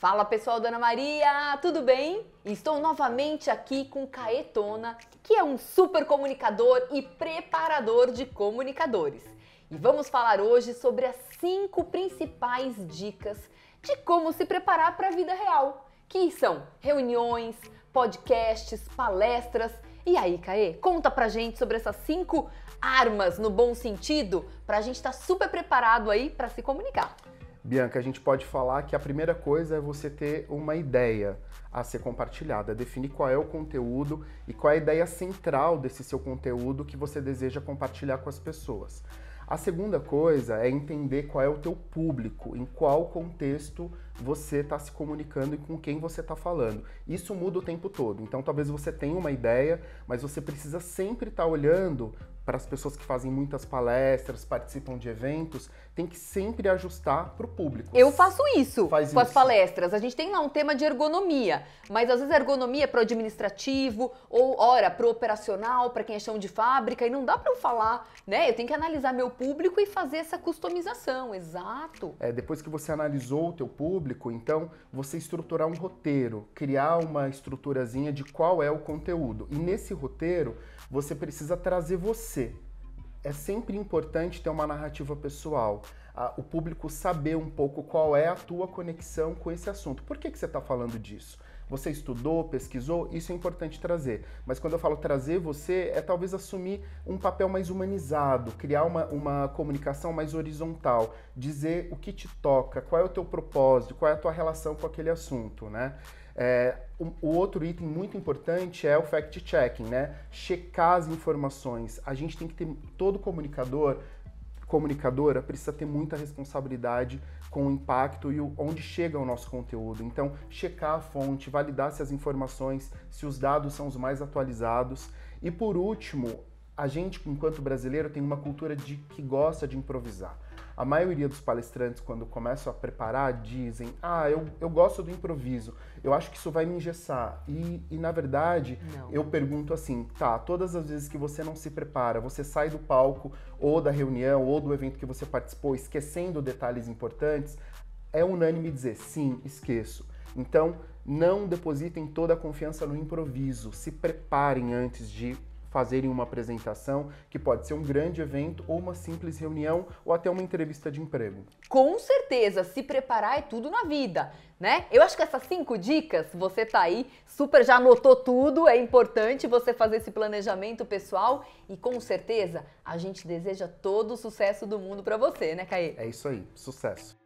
Fala pessoal, Dona Maria, tudo bem? Estou novamente aqui com Caetona, que é um super comunicador e preparador de comunicadores. E vamos falar hoje sobre as cinco principais dicas de como se preparar para a vida real, que são reuniões, podcasts, palestras. E aí, Caê, conta pra gente sobre essas cinco armas no bom sentido, para a gente estar tá super preparado aí para se comunicar. Bianca, a gente pode falar que a primeira coisa é você ter uma ideia a ser compartilhada, definir qual é o conteúdo e qual é a ideia central desse seu conteúdo que você deseja compartilhar com as pessoas. A segunda coisa é entender qual é o teu público, em qual contexto você está se comunicando e com quem você está falando. Isso muda o tempo todo. Então, talvez você tenha uma ideia, mas você precisa sempre estar tá olhando para as pessoas que fazem muitas palestras, participam de eventos tem que sempre ajustar para o público. Eu faço isso Faz com isso. as palestras. A gente tem lá um tema de ergonomia, mas às vezes a ergonomia é para o administrativo ou, ora, para o operacional, para quem é chão de fábrica, e não dá para eu falar, né? Eu tenho que analisar meu público e fazer essa customização, exato. É, depois que você analisou o teu público, então você estruturar um roteiro, criar uma estruturazinha de qual é o conteúdo. E nesse roteiro, você precisa trazer você é sempre importante ter uma narrativa pessoal, a, o público saber um pouco qual é a tua conexão com esse assunto. Por que, que você está falando disso? Você estudou, pesquisou? Isso é importante trazer. Mas quando eu falo trazer você, é talvez assumir um papel mais humanizado, criar uma, uma comunicação mais horizontal, dizer o que te toca, qual é o teu propósito, qual é a tua relação com aquele assunto, né? É, o, o, outro item muito importante é o fact-checking, né? Checar as informações. A gente tem que ter, todo comunicador, comunicadora, precisa ter muita responsabilidade com o impacto e o, onde chega o nosso conteúdo. Então, checar a fonte, validar se as informações, se os dados são os mais atualizados. E por último, a gente, enquanto brasileiro, tem uma cultura de que gosta de improvisar. A maioria dos palestrantes, quando começam a preparar, dizem: Ah, eu, eu gosto do improviso, eu acho que isso vai me engessar. E, e na verdade, não. eu pergunto assim: tá, todas as vezes que você não se prepara, você sai do palco ou da reunião ou do evento que você participou, esquecendo detalhes importantes, é unânime dizer: sim, esqueço. Então, não depositem toda a confiança no improviso, se preparem antes de fazerem uma apresentação, que pode ser um grande evento ou uma simples reunião ou até uma entrevista de emprego. Com certeza, se preparar é tudo na vida, né? Eu acho que essas cinco dicas, você tá aí, super já anotou tudo, é importante você fazer esse planejamento pessoal e com certeza a gente deseja todo o sucesso do mundo para você, né, Caê? É isso aí, sucesso.